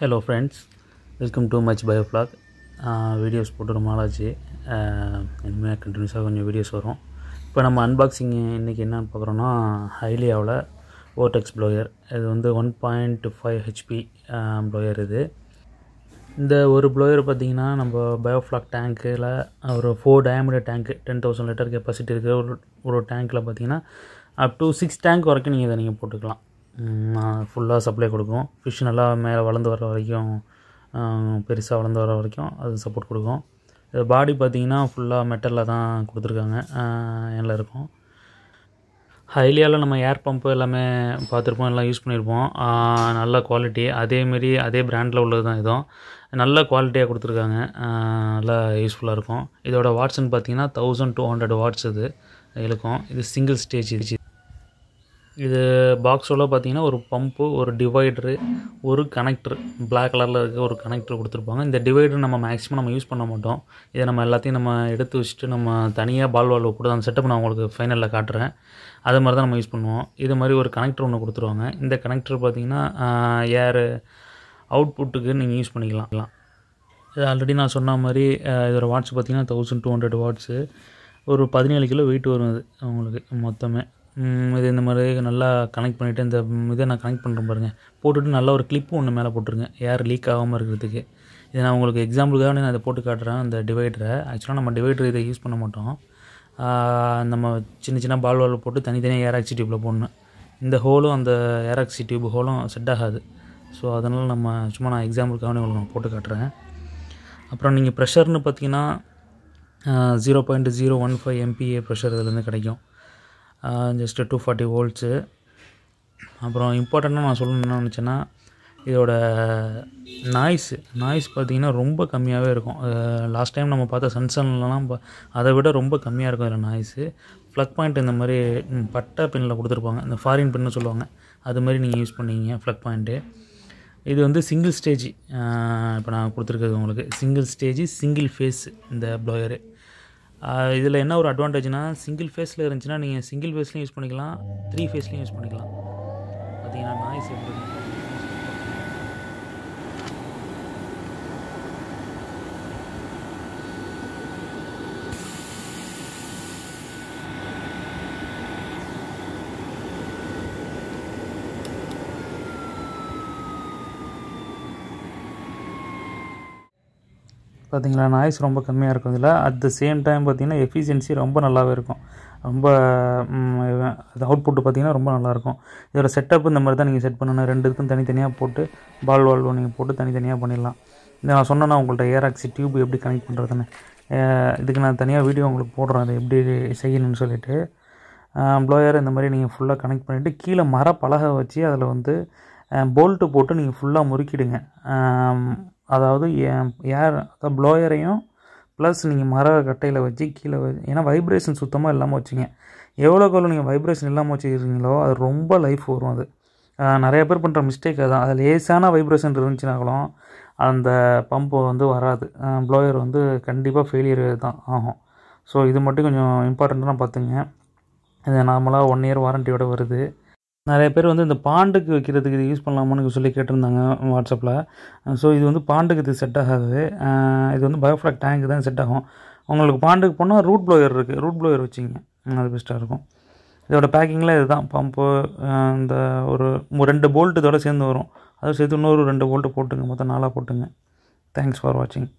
hello friends welcome to much biofloc videos போட்டு ரொம்ப நாளாச்சு இனிமேல் கண்டினியூஸாக கொஞ்சம் வீடியோஸ் வரும் இப்போ நம்ம அன்பாக்சிங் இன்றைக்கி என்னென்னு பார்க்குறோன்னா ஹைலியாவில் ஓடெக்ஸ் ப்ளோயர் இது வந்து one point five HP blower இது இந்த ஒரு ப்ளோயர் பார்த்திங்கன்னா நம்ம பயோஃப்ளாக் டேங்க்கில் ஒரு four diameter tank ten thousand litre capacity இருக்கிற ஒரு ஒரு டேங்க்கில் பார்த்திங்கன்னா அப் டு சிக்ஸ் டேங்க் வரைக்கும் நீங்கள் இதை நீங்கள் போட்டுக்கலாம் ஃபுல்லாக சப்ளை கொடுக்கும் ஃபிஷ் நல்லா மேலே வளர்ந்து வர வரைக்கும் பெருசாக வளர்ந்து வர வரைக்கும் அது சப்போர்ட் கொடுக்கும் இது பாடி பார்த்திங்கன்னா ஃபுல்லாக மெட்டலில் தான் கொடுத்துருக்காங்க எல்லாம் இருக்கும் ஹைலியாவில் நம்ம ஏர் பம்ப் எல்லாமே பார்த்துருப்போம் எல்லாம் யூஸ் பண்ணியிருப்போம் நல்ல குவாலிட்டி அதேமாரி அதே பிராண்டில் உள்ளது தான் இதுவும் நல்ல குவாலிட்டியாக கொடுத்துருக்காங்க நல்லா யூஸ்ஃபுல்லாக இருக்கும் இதோட வாட்ஸ்ன்னு பார்த்தீங்கன்னா தௌசண்ட் டூ ஹண்ட்ரட் வாட்ஸ் இது இழுக்கும் இது சிங்கிள் ஸ்டேஜ் இது பாக்ஸோட பார்த்தீங்கன்னா ஒரு பம்பு ஒரு டிவைடரு ஒரு கனெக்டர் பிளாக் கலரில் இருக்க ஒரு கனெக்டர் கொடுத்துருப்பாங்க இந்த டிவைடர் நம்ம மேக்ஸிமம் நம்ம யூஸ் பண்ண மாட்டோம் இதை நம்ம எல்லாத்தையும் நம்ம எடுத்து வச்சுட்டு நம்ம தனியாக பால் வாழ்வு கொடுத்து அந்த செட்டப் நான் உங்களுக்கு ஃபைனலில் காட்டுறேன் அது மாதிரி தான் நம்ம யூஸ் பண்ணுவோம் இது மாதிரி ஒரு கனெக்டர் ஒன்று கொடுத்துருவாங்க இந்த கனெக்டர் பார்த்திங்கன்னா ஏர் அவுட்புட்டுக்கு நீங்கள் யூஸ் பண்ணிக்கலாம் இது ஆல்ரெடி நான் சொன்ன மாதிரி இதோட வாட்ஸ் பார்த்திங்கன்னா தௌசண்ட் டூ ஹண்ட்ரட் வாட்ஸு ஒரு பதினேழு கிலோ வெயிட் வரும் அது அவங்களுக்கு மொத்தமே இது இந்த மாதிரி நல்லா கனெக்ட் பண்ணிவிட்டு இந்த இதை நான் கனெக்ட் பண்ணுறேன் பாருங்கள் போட்டுவிட்டு நல்ல ஒரு கிளிப்பு ஒன்று மேலே போட்டுருங்க ஏர் லீக் ஆகாமல் இருக்கிறதுக்கு இதை நான் உங்களுக்கு எக்ஸாம்பிளுக்காக நான் அதை போட்டு காட்டுறேன் அந்த டிவைடரை ஆக்சுவலாக நம்ம டிவைடர் இதை யூஸ் பண்ண மாட்டோம் நம்ம சின்ன சின்ன பால் வால் போட்டு தனித்தனியாக ஏராக்சி டியூப்பில் போடணும் இந்த ஹோலும் அந்த ஏராக்சி டியூப் ஹோலும் செட் ஆகாது ஸோ அதனால் நம்ம சும்மா நான் எக்ஸாம்பிளுக்காக உங்களுக்கு நான் போட்டு காட்டுறேன் அப்புறம் நீங்கள் ப்ரெஷர்னு பார்த்தீங்கன்னா zero point zero one five MPa pressure இதுலேருந்து கிடைக்கும் ஜஸ்ட்டு டூ ஃபார்ட்டி வோல்ட்ஸு அப்புறம் இம்பார்ட்டண்ட்டாக நான் சொல்லணும்னு நினச்சேன்னா இதோட நாய்ஸு நாய்ஸ் பார்த்திங்கன்னா ரொம்ப கம்மியாகவே இருக்கும் லாஸ்ட் டைம் நம்ம பார்த்த சன்சன்லலாம் அதை விட ரொம்ப கம்மியாக இருக்கும் இதில் நாய்ஸு ஃப்ளக் பாயிண்ட் இந்த மாதிரி பட்டை பின்னில் கொடுத்துருப்பாங்க இந்த ஃபாரின் பின்னு சொல்லுவாங்க அது மாதிரி நீங்கள் யூஸ் பண்ணிங்க ஃப்ளக் பாயிண்ட்டு இது வந்து சிங்கிள் ஸ்டேஜ் இப்போ நான் கொடுத்துருக்கேன் உங்களுக்கு சிங்கிள் ஸ்டேஜ் சிங்கிள் ஃபேஸ் இந்த ப்ளோயரு இதில் என்ன ஒரு அட்வான்டேஜ்னால் சிங்கிள் ஃபேஸில் இருந்துச்சுன்னா நீங்கள் சிங்கிள் ஃபேஸ்லையும் யூஸ் பண்ணிக்கலாம் த்ரீ ஃபேஸ்லையும் யூஸ் பண்ணிக்கலாம் பார்த்தீங்கன்னா நாய்ஸ் எப்படி பார்த்திங்களா நாய்ஸ் ரொம்ப கம்மியாக இருக்கும் இதில் அட் த சேம் டைம் பார்த்திங்கன்னா எஃபிஷியன்சி ரொம்ப நல்லாவே இருக்கும் ரொம்ப அது அவுட்புட்டு பார்த்திங்கன்னா ரொம்ப நல்லாயிருக்கும் இதோட செட்டப் இந்த மாதிரி தான் நீங்கள் செட் பண்ணணும் ரெண்டு இதுக்கும் தனித்தனியாக போட்டு பால் வால்வோ நீங்கள் போட்டு தனித்தனியாக பண்ணிடலாம் நான் சொன்னேன்னா உங்கள்கிட்ட ஏராக்ஸி டியூப் எப்படி கனெக்ட் பண்ணுறதுன்னு இதுக்கு நான் தனியாக வீடியோ உங்களுக்கு போடுறேன் அது எப்படி செய்யணும்னு சொல்லிவிட்டு ப்ளோயர் இந்த மாதிரி நீங்கள் ஃபுல்லாக கனெக்ட் பண்ணிவிட்டு கீழே மர பலகை வச்சு அதில் வந்து போல்ட்டு போட்டு நீங்கள் ஃபுல்லாக முறுக்கிடுங்க அதாவது ஏர் அதாவது ப்ளோயரையும் ப்ளஸ் நீங்கள் மர கட்டையில் வச்சு கீழே வச்சு ஏன்னா வைப்ரேஷன் சுத்தமாக இல்லாமல் வச்சுங்க எவ்வளோக்கு எவ்வளோ நீங்கள் வைப்ரேஷன் இல்லாமல் வச்சுக்கிறீங்களோ அது ரொம்ப லைஃப் வரும் அது நிறைய பேர் பண்ணுற மிஸ்டேக் அதுதான் அது லேசான வைப்ரேஷன் இருந்துச்சுனாலும் அந்த பம்பு வந்து வராது ப்ளோயர் வந்து கண்டிப்பாக ஃபெயிலியர் தான் ஆகும் ஸோ இது மட்டும் கொஞ்சம் இம்பார்ட்டண்ட்டாக பார்த்துங்க இது நார்மலாக ஒன் இயர் வாரண்ட்டியோடு வருது நிறைய பேர் வந்து இந்த பாண்டுக்கு வைக்கிறதுக்கு இது யூஸ் பண்ணலாமான்னு சொல்லி கேட்டிருந்தாங்க வாட்ஸ்அப்பில் ஸோ இது வந்து பாண்டுக்கு இது செட் ஆகாது இது வந்து பயோஃப்ளாக் டேங்க் தான் செட் ஆகும் உங்களுக்கு பாண்டுக்கு போனால் ரூட் ப்ளோயர் இருக்குது ரூட் ப்ளோயர் வச்சிங்க அது பெஸ்ட்டாக இருக்கும் இதோட பேக்கிங்கில் இதுதான் பம்பு இந்த ஒரு ரெண்டு போல்ட்டு இதோட சேர்ந்து வரும் அதை சேர்த்து இன்னொரு ரெண்டு போல்ட்டு போட்டுங்க மொத்தம் நாலாக போட்டுங்க தேங்க்ஸ் ஃபார் வாட்சிங்